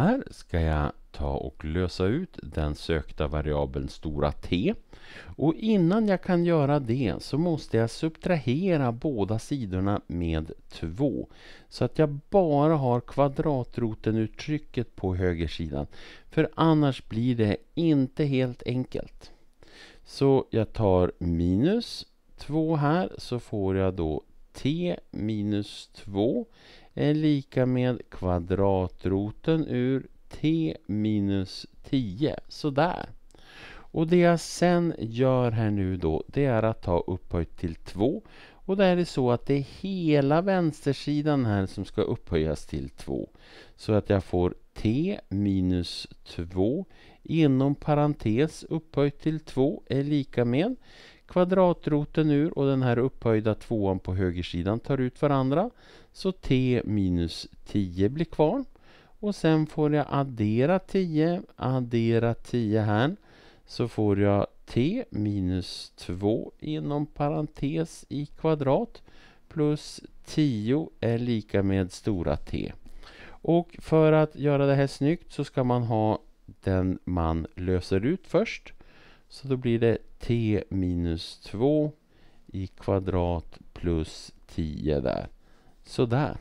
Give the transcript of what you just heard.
här ska jag ta och lösa ut den sökta variabeln stora T. Och innan jag kan göra det så måste jag subtrahera båda sidorna med 2. Så att jag bara har kvadratroten-uttrycket på högersidan. För annars blir det inte helt enkelt. Så jag tar minus 2 här så får jag då T minus 2 är lika med kvadratroten ur t minus 10. Sådär. Och det jag sen gör här nu då, det är att ta upphöjt till 2. Och där är det så att det är hela vänstersidan här som ska upphöjas till 2. Så att jag får t minus 2 inom parentes upphöjt till 2 är lika med Kvadratroten ur och den här upphöjda tvåan på högersidan tar ut varandra. Så t minus 10 blir kvar. Och sen får jag addera 10, addera 10 här. Så får jag t minus 2 inom parentes i kvadrat plus 10 är lika med stora T. Och för att göra det här snyggt så ska man ha den man löser ut först. Så då blir det t minus 2 i kvadrat plus 10 där. Sådär.